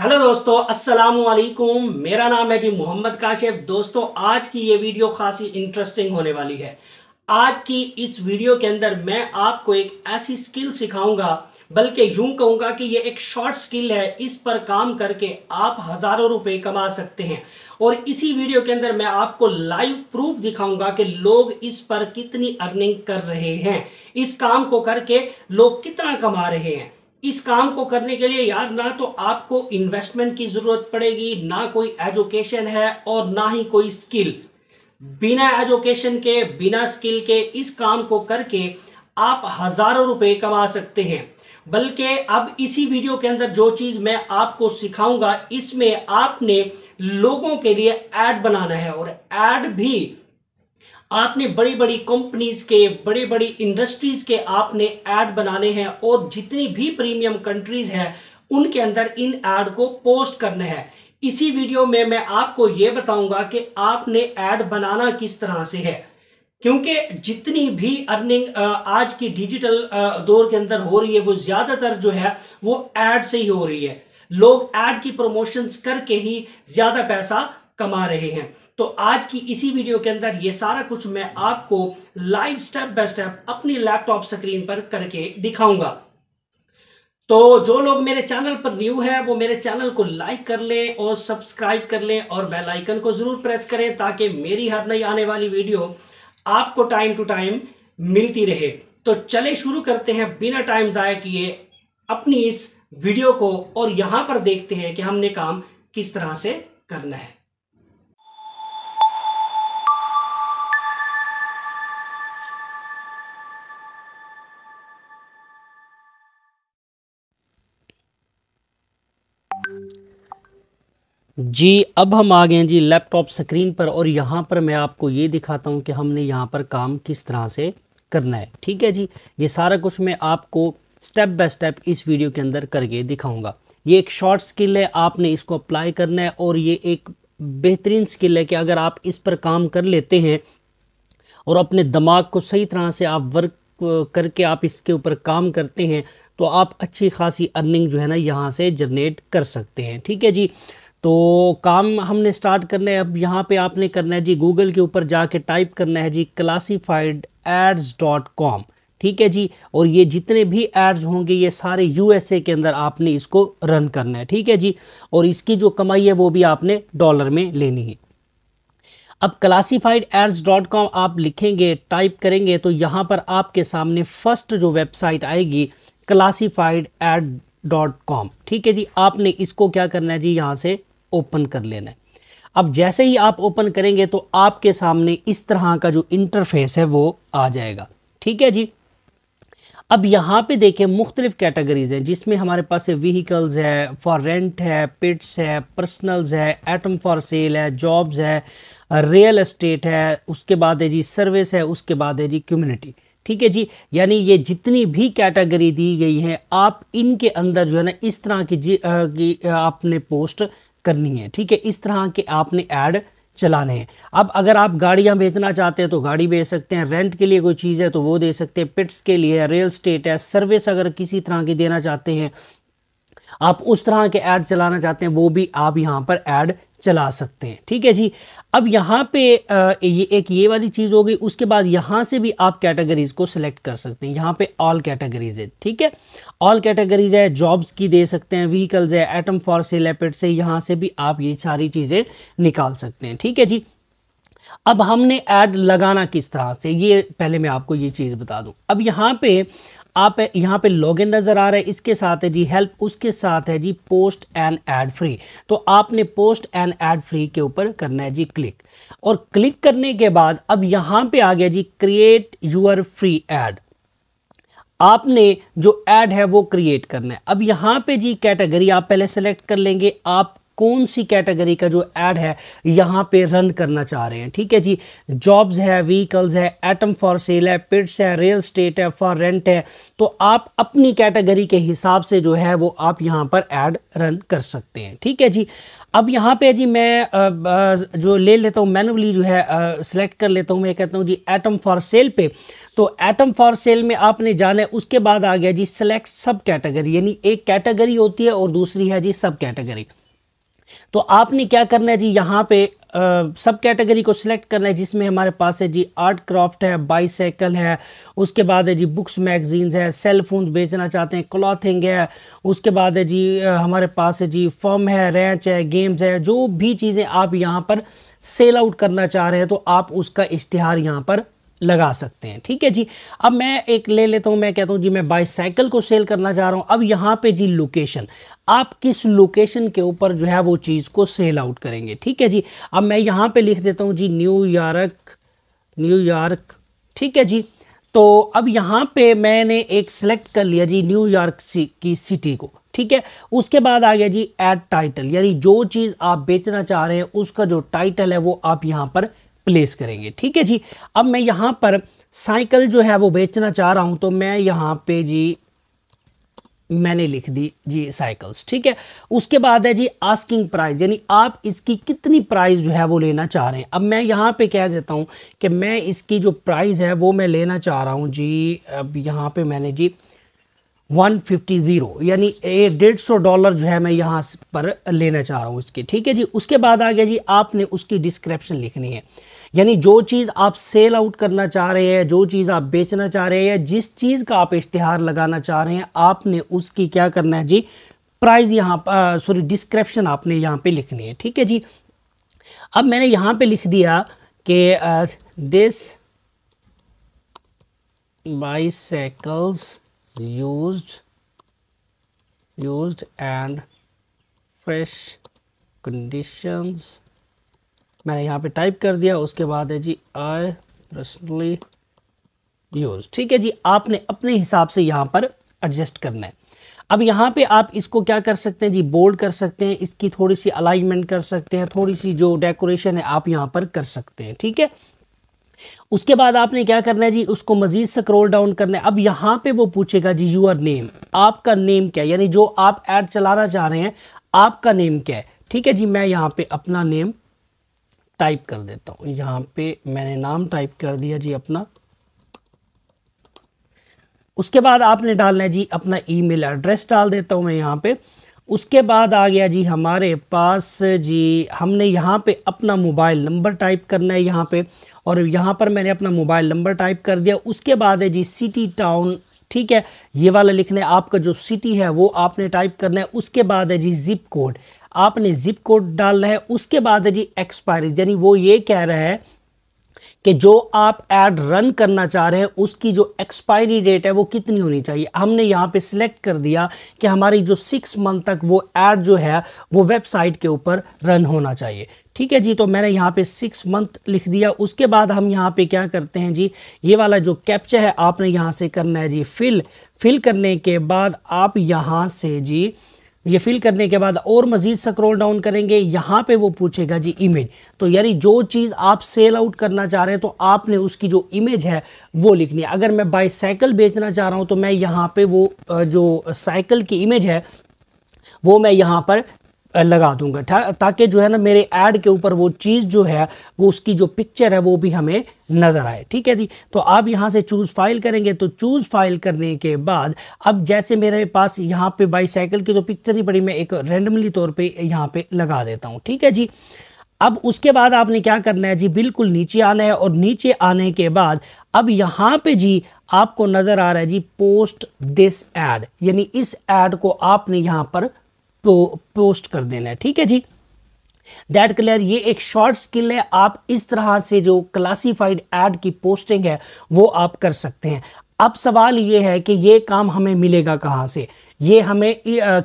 hello दोस्तों अस्सलाम वालेकुम मेरा नाम है जी मोहम्मद काशिफ दोस्तों आज की ये वीडियो खासी इंटरेस्टिंग होने वाली है आज की इस वीडियो के अंदर मैं आपको एक ऐसी स्किल सिखाऊंगा बल्कि यूं कहूंगा कि ये एक शॉर्ट स्किल है इस पर काम करके आप हज़ारों रुपए कमा सकते हैं और इसी वीडियो के अंदर मैं आपको लाइव प्रूफ दिखाऊंगा कि लोग इस पर कितनी अर्निंग कर रहे हैं इस काम को करके लोग कितना कमा रहे हैं इस काम को करने के लिए यार ना तो आपको इन्वेस्टमेंट की जरूरत पड़ेगी ना कोई एजुकेशन है और ना ही कोई स्किल बिना एजुकेशन के बिना स्किल के इस काम को करके आप हजारों रुपए कमा सकते हैं बल्कि अब इसी वीडियो के अंदर जो चीज़ मैं आपको सिखाऊंगा इसमें आपने लोगों के लिए एड बनाना है और एड भी आपने बड़ी बड़ी कंपनीज के बड़ी बड़ी इंडस्ट्रीज के आपने ऐड बनाने हैं और जितनी भी प्रीमियम कंट्रीज हैं उनके अंदर इन ऐड को पोस्ट करने हैं इसी वीडियो में मैं आपको ये बताऊंगा कि आपने ऐड बनाना किस तरह से है क्योंकि जितनी भी अर्निंग आज की डिजिटल दौर के अंदर हो रही है वो ज़्यादातर जो है वो ऐड से ही हो रही है लोग ऐड की प्रमोशंस करके ही ज़्यादा पैसा कमा रहे हैं तो आज की इसी वीडियो के अंदर ये सारा कुछ मैं आपको लाइव स्टेप बाय स्टेप अपनी लैपटॉप स्क्रीन पर करके दिखाऊंगा तो जो लोग मेरे चैनल पर न्यू है वो मेरे चैनल को लाइक कर लें और सब्सक्राइब कर लें और बेल आइकन को जरूर प्रेस करें ताकि मेरी हर नई आने वाली वीडियो आपको टाइम टू टाइम मिलती रहे तो चले शुरू करते हैं बिना टाइम ज़ाया किए अपनी इस वीडियो को और यहां पर देखते हैं कि हमने काम किस तरह से करना है जी अब हम आ गए हैं जी लैपटॉप स्क्रीन पर और यहाँ पर मैं आपको ये दिखाता हूँ कि हमने यहाँ पर काम किस तरह से करना है ठीक है जी ये सारा कुछ मैं आपको स्टेप बाय स्टेप इस वीडियो के अंदर करके दिखाऊंगा ये एक शॉर्ट स्किल है आपने इसको अप्लाई करना है और ये एक बेहतरीन स्किल है कि अगर आप इस पर काम कर लेते हैं और अपने दिमाग को सही तरह से आप वर्क करके आप इसके ऊपर काम करते हैं तो आप अच्छी खासी अर्निंग जो है ना यहाँ से जनरेट कर सकते हैं ठीक है जी तो काम हमने स्टार्ट करना है अब यहाँ पे आपने करना है जी गूगल के ऊपर जाके टाइप करना है जी क्लासीफाइड एड्स डॉट कॉम ठीक है जी और ये जितने भी एड्स होंगे ये सारे यूएसए के अंदर आपने इसको रन करना है ठीक है जी और इसकी जो कमाई है वो भी आपने डॉलर में लेनी है अब क्लासीफाइड एड्स डॉट कॉम आप लिखेंगे टाइप करेंगे तो यहाँ पर आपके सामने फर्स्ट जो वेबसाइट आएगी क्लासीफाइड एड डॉट कॉम ठीक है जी आपने इसको क्या करना है जी यहाँ से ओपन कर लेना है अब जैसे ही आप ओपन करेंगे तो आपके सामने इस तरह का जो इंटरफेस है वो आ जाएगा ठीक है जी अब यहाँ पे देखें मुख्तलिफ कैटेगरीज़ हैं जिसमें हमारे पास व्हीकल्स है फॉर रेंट है पिट्स है पर्सनल्स है एटम फॉर सेल है जॉब्स है रियल एस्टेट है उसके बाद है जी सर्विस है उसके बाद है जी कम्युनिटी ठीक है जी यानी ये जितनी भी कैटेगरी दी गई है आप इनके अंदर जो है ना इस तरह की जी आ, की आपने पोस्ट करनी है ठीक है इस तरह के आपने ऐड चलाने हैं अब अगर आप गाड़ियाँ बेचना चाहते हैं तो गाड़ी बेच सकते हैं रेंट के लिए कोई चीज़ है तो वो दे सकते हैं पिट्स के लिए रियल स्टेट है सर्विस अगर किसी तरह की देना चाहते हैं आप उस तरह के ऐड चलाना चाहते हैं वो भी आप यहाँ पर ऐड चला सकते हैं ठीक है जी अब यहाँ पे ये एक ये वाली चीज़ हो गई उसके बाद यहाँ से भी आप कैटेगरीज़ को सिलेक्ट कर सकते हैं यहाँ पे ऑल कैटेगरीज है ठीक है ऑल कैटेगरीज है जॉब्स की दे सकते हैं व्हीकल्स है एटम फॉर सेल एपेड से यहाँ से भी आप ये सारी चीज़ें निकाल सकते हैं ठीक है जी अब हमने ऐड लगाना किस तरह से ये पहले मैं आपको ये चीज़ बता दूँ अब यहाँ पे आप यहाँ पे लॉगिन नज़र आ रहा है इसके साथ है जी हेल्प उसके साथ है जी पोस्ट एंड एड फ्री तो आपने पोस्ट एंड एड फ्री के ऊपर करना है जी क्लिक और क्लिक करने के बाद अब यहाँ पे आ गया जी क्रिएट यूर फ्री एड आपने जो ऐड है वो क्रिएट करना है अब यहाँ पे जी कैटेगरी आप पहले सेलेक्ट कर लेंगे आप कौन सी कैटेगरी का जो एड है यहाँ पे रन करना चाह रहे हैं ठीक है जी जॉब्स है व्हीकल्स है एटम फॉर सेल है पिट्स है रियल स्टेट है फॉर रेंट है तो आप अपनी कैटेगरी के हिसाब से जो है वो आप यहाँ पर एड रन कर सकते हैं ठीक है जी अब यहाँ पे जी मैं जो ले लेता हूँ मैनुअली जो है सिलेक्ट कर लेता हूँ मैं कहता हूँ जी एटम फॉर सेल पे तो एटम फॉर सेल में आपने जाना है उसके बाद आ गया जी सिलेक्ट सब कैटेगरी यानी एक कैटेगरी होती है और दूसरी है जी सब कैटेगरी तो आपने क्या करना है जी यहाँ पे सब कैटेगरी को सिलेक्ट करना है जिसमें हमारे पास है जी आर्ट क्राफ्ट है बाईसाइकिल है उसके बाद है जी बुक्स मैगजीन्स है सेल फोन बेचना चाहते हैं क्लॉथिंग है उसके बाद है जी हमारे पास है जी फॉर्म है रैंच है गेम्स है जो भी चीज़ें आप यहाँ पर सेल आउट करना चाह रहे हैं तो आप उसका इश्तहार यहाँ पर लगा सकते हैं ठीक है जी अब मैं एक ले लेता हूँ मैं कहता हूँ जी मैं बाईसाइकिल को सेल करना चाह रहा हूँ अब यहाँ पे जी लोकेशन आप किस लोकेशन के ऊपर जो है वो चीज़ को सेल आउट करेंगे ठीक है जी अब मैं यहाँ पे लिख देता हूँ जी न्यूयॉर्क न्यूयॉर्क ठीक है जी तो अब यहाँ पे मैंने एक सिलेक्ट कर लिया जी न्यूयॉर्क की सिटी को ठीक है उसके बाद आ गया जी एड टाइटल यानी जो चीज़ आप बेचना चाह रहे हैं उसका जो टाइटल है वो आप यहाँ पर प्लेस करेंगे ठीक है जी अब मैं यहाँ पर साइकिल जो है वो बेचना चाह रहा हूँ तो मैं यहाँ पे जी मैंने लिख दी जी साइकिल्स ठीक है उसके बाद है जी आस्किंग प्राइस यानी आप इसकी कितनी प्राइस जो है वो लेना चाह रहे हैं अब मैं यहाँ पे कह देता हूँ कि मैं इसकी जो प्राइस है वो मैं लेना चाह रहा हूँ जी अब यहाँ पे मैंने जी वन फिफ्टी ज़ीरो यानी डेढ़ सौ डॉलर जो है मैं यहाँ पर लेना चाह रहा हूँ इसके ठीक है जी उसके बाद आ गया जी आपने उसकी डिस्क्रिप्शन लिखनी है यानी जो चीज़ आप सेल आउट करना चाह रहे हैं जो चीज़ आप बेचना चाह रहे हैं जिस चीज़ का आप इश्तहार लगाना चाह रहे हैं आपने उसकी क्या करना है जी प्राइस यहाँ सॉरी डिस्क्रिप्शन आपने यहाँ पे लिखनी है ठीक है जी अब मैंने यहाँ पे लिख दिया कि this bicycles used used and fresh conditions मैंने यहाँ पे टाइप कर दिया उसके बाद है जी आई रसनली यूज ठीक है जी आपने अपने हिसाब से यहाँ पर एडजस्ट करना है अब यहाँ पे आप इसको क्या कर सकते हैं जी बोल्ड कर सकते हैं इसकी थोड़ी सी अलाइनमेंट कर सकते हैं थोड़ी सी जो डेकोरेशन है आप यहाँ पर कर सकते हैं ठीक है उसके बाद आपने क्या करना है जी उसको मजीद स्क्रॉल डाउन करना है अब यहाँ पे वो पूछेगा जी यूर नेम आपका नेम क्या है यानी जो आप एड चलाना चाह रहे हैं आपका नेम क्या है ठीक है जी मैं यहाँ पे अपना नेम टाइप कर देता हूँ यहाँ पे मैंने नाम टाइप कर दिया जी अपना उसके बाद आपने डालना है जी अपना ईमेल एड्रेस डाल देता हूँ मैं यहाँ पे उसके बाद आ गया जी हमारे पास जी हमने यहाँ पे अपना मोबाइल नंबर टाइप करना है यहाँ पे और यहाँ पर मैंने अपना मोबाइल नंबर टाइप कर दिया उसके बाद है जी सिटी टाउन ठीक है ये वाला लिखना है आपका जो सिटी है वो आपने टाइप करना है उसके बाद है जी जिप कोड आपने जिप कोड डालना है उसके बाद है जी एक्सपायरी यानी वो ये कह रहा है कि जो आप ऐड रन करना चाह रहे हैं उसकी जो एक्सपायरी डेट है वो कितनी होनी चाहिए हमने यहाँ पे सिलेक्ट कर दिया कि हमारी जो सिक्स मंथ तक वो ऐड जो है वो वेबसाइट के ऊपर रन होना चाहिए ठीक है जी तो मैंने यहाँ पे सिक्स मंथ लिख दिया उसके बाद हम यहाँ पे क्या करते हैं जी ये वाला जो कैप्चर है आपने यहाँ से करना है जी फिल फिल करने के बाद आप यहाँ से जी ये फिल करने के बाद और मज़ीद स्क्रोल डाउन करेंगे यहाँ पे वो पूछेगा जी इमेज तो यानी जो चीज़ आप सेल आउट करना चाह रहे हैं तो आपने उसकी जो इमेज है वो लिखनी है अगर मैं बाईसाइकिल बेचना चाह रहा हूँ तो मैं यहाँ पे वो जो साइकिल की इमेज है वो मैं यहाँ पर लगा दूंगा ताकि जो है ना मेरे ऐड के ऊपर वो चीज़ जो है वो उसकी जो पिक्चर है वो भी हमें नज़र आए ठीक है जी तो आप यहाँ से चूज़ फाइल करेंगे तो चूज़ फाइल करने के बाद अब जैसे मेरे पास यहाँ पे बाईसाइकिल की जो पिक्चर ही पड़ी मैं एक रेंडमली तौर पे यहाँ पे लगा देता हूँ ठीक है जी अब उसके बाद आपने क्या करना है जी बिल्कुल नीचे आना है और नीचे आने के बाद अब यहाँ पे जी आपको नज़र आ रहा है जी पोस्ट दिस ऐड यानी इस एड को आपने यहाँ पर पो, पोस्ट कर देना है ठीक है जी दैट क्लियर ये एक शॉर्ट स्किल है आप इस तरह से जो क्लासिफाइड एड की पोस्टिंग है वो आप कर सकते हैं अब सवाल ये है कि ये काम हमें मिलेगा कहाँ से ये हमें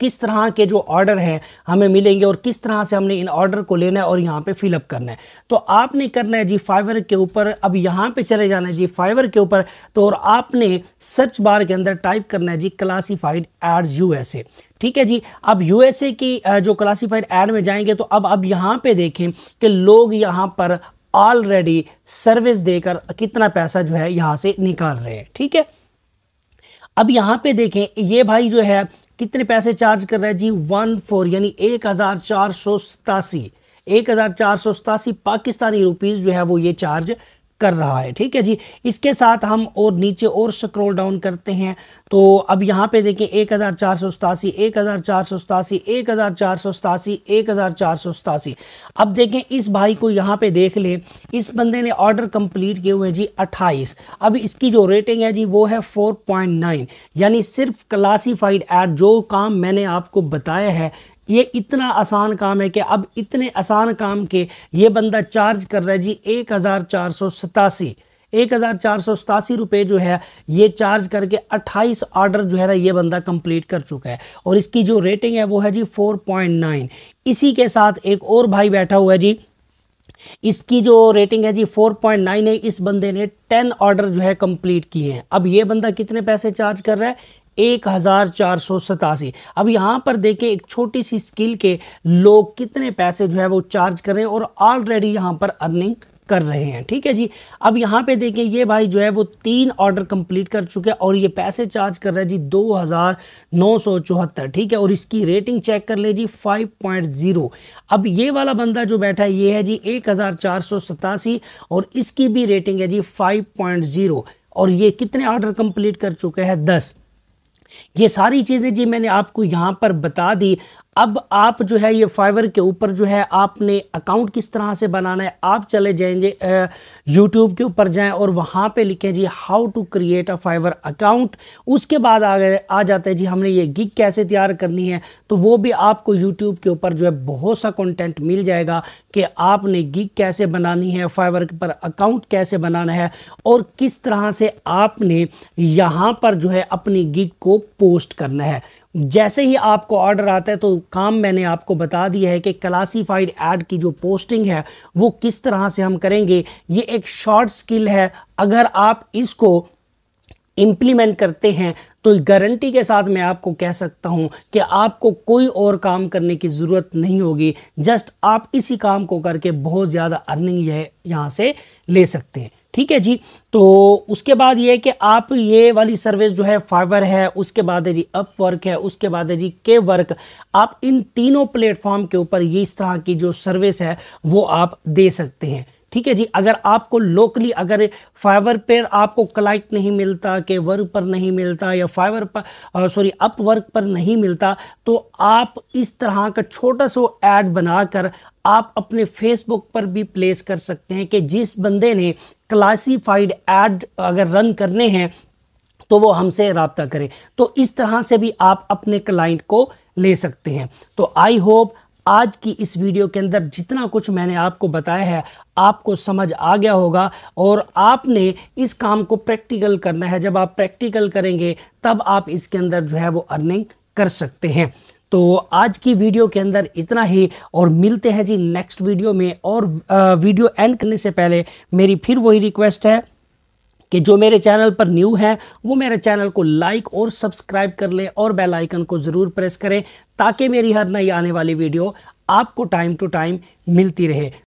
किस तरह के जो ऑर्डर हैं हमें मिलेंगे और किस तरह से हमने इन ऑर्डर को लेना है और यहाँ पे फिलअप करना है तो आपने करना है जी फाइवर के ऊपर अब यहाँ पे चले जाना है जी फाइवर के ऊपर तो और आपने सर्च बार के अंदर टाइप करना है जी क्लासीफाइड एड्स यू ठीक है जी अब यूएसए की जो क्लासीफाइड एड में जाएंगे तो अब अब यहाँ पर देखें कि लोग यहाँ पर ऑलरेडी सर्विस देकर कितना पैसा जो है यहाँ से निकाल रहे हैं ठीक है अब यहाँ पे देखें ये भाई जो है कितने पैसे चार्ज कर रहा है जी वन फोर यानी एक हज़ार चार सौ सतासी एक हज़ार चार सौ सतासी पाकिस्तानी रुपीज़ जो है वो ये चार्ज कर रहा है ठीक है जी इसके साथ हम और नीचे और स्क्रॉल डाउन करते हैं तो अब यहाँ पे देखिए एक हज़ार चार सौ सतासी एक हज़ार चार सौ सतासी एक हज़ार चार सौ सतासी एक हज़ार चार सौ सतासी अब देखें इस भाई को यहाँ पे देख लें इस बंदे ने ऑर्डर कंप्लीट किए हुए जी अट्ठाईस अब इसकी जो रेटिंग है जी वो है फोर पॉइंट नाइन यानी सिर्फ क्लासीफाइड एड जो काम मैंने आपको बताया है ये इतना आसान काम है कि अब इतने आसान काम के ये बंदा चार्ज कर रहा है जी एक हज़ार चार सौ सतासी एक हज़ार चार सौ सतासी रुपये जो है ये चार्ज करके अट्ठाईस ऑर्डर जो है ना ये बंदा कंप्लीट कर चुका है और इसकी जो रेटिंग है वो है जी फोर पॉइंट नाइन इसी के साथ एक और भाई बैठा हुआ है जी इसकी जो रेटिंग है जी 4.9 है इस बंदे ने 10 ऑर्डर जो है कंप्लीट किए हैं अब ये बंदा कितने पैसे चार्ज कर रहा है एक हज़ार चार सौ सतासी अब यहाँ पर देखें एक छोटी सी स्किल के लोग कितने पैसे जो है वो चार्ज कर रहे हैं और ऑलरेडी यहाँ पर अर्निंग कर रहे हैं ठीक है जी अब यहाँ पे देखें ये भाई जो है वो तीन ऑर्डर कंप्लीट कर चुके हैं और ये पैसे चार्ज कर रहे हैं जी दो हज़ार नौ सौ चौहत्तर ठीक है और इसकी रेटिंग चेक कर ले जी फाइव पॉइंट ज़ीरो अब ये वाला बंदा जो बैठा है ये है जी एक हज़ार चार सौ सतासी और इसकी भी रेटिंग है जी फाइव पॉइंट ज़ीरो और ये कितने ऑर्डर कंप्लीट कर चुके हैं दस ये सारी चीज़ें जी मैंने आपको यहाँ पर बता दी अब आप जो है ये फाइवर के ऊपर जो है आपने अकाउंट किस तरह से बनाना है आप चले जाएंगे यूट्यूब के ऊपर जाएं और वहाँ पे लिखें जी how to create a Fiverr account उसके बाद आ गए आ जाते हैं जी हमने ये गिग कैसे तैयार करनी है तो वो भी आपको यूट्यूब के ऊपर जो है बहुत सा कंटेंट मिल जाएगा कि आपने गिग कैसे बनानी है फाइवर पर अकाउंट कैसे बनाना है और किस तरह से आपने यहाँ पर जो है अपनी गिग को पोस्ट करना है जैसे ही आपको ऑर्डर आता है तो काम मैंने आपको बता दिया है कि क्लासीफाइड ऐड की जो पोस्टिंग है वो किस तरह से हम करेंगे ये एक शॉर्ट स्किल है अगर आप इसको इम्प्लीमेंट करते हैं तो गारंटी के साथ मैं आपको कह सकता हूं कि आपको कोई और काम करने की ज़रूरत नहीं होगी जस्ट आप इसी काम को करके बहुत ज़्यादा अर्निंग यह यहाँ से ले सकते हैं ठीक है जी तो उसके बाद ये कि आप ये वाली सर्विस जो है फाइवर है उसके बाद है जी अप वर्क है उसके बाद है जी के वर्क आप इन तीनों प्लेटफॉर्म के ऊपर ये इस तरह की जो सर्विस है वो आप दे सकते हैं ठीक है जी अगर आपको लोकली अगर फाइवर पर आपको क्लाइंट नहीं मिलता के वर्क पर नहीं मिलता या फाइवर पर सॉरी अप वर्क पर नहीं मिलता तो आप इस तरह का छोटा सा ऐड बनाकर आप अपने फेसबुक पर भी प्लेस कर सकते हैं कि जिस बंदे ने क्लासिफाइड ऐड अगर रन करने हैं तो वो हमसे रबता करें तो इस तरह से भी आप अपने क्लाइंट को ले सकते हैं तो आई होप आज की इस वीडियो के अंदर जितना कुछ मैंने आपको बताया है आपको समझ आ गया होगा और आपने इस काम को प्रैक्टिकल करना है जब आप प्रैक्टिकल करेंगे तब आप इसके अंदर जो है वो अर्निंग कर सकते हैं तो आज की वीडियो के अंदर इतना ही और मिलते हैं जी नेक्स्ट वीडियो में और वीडियो एंड करने से पहले मेरी फिर वही रिक्वेस्ट है कि जो मेरे चैनल पर न्यू है वो मेरे चैनल को लाइक और सब्सक्राइब कर लें और बेल आइकन को ज़रूर प्रेस करें ताकि मेरी हर नई आने वाली वीडियो आपको टाइम टू टाइम मिलती रहे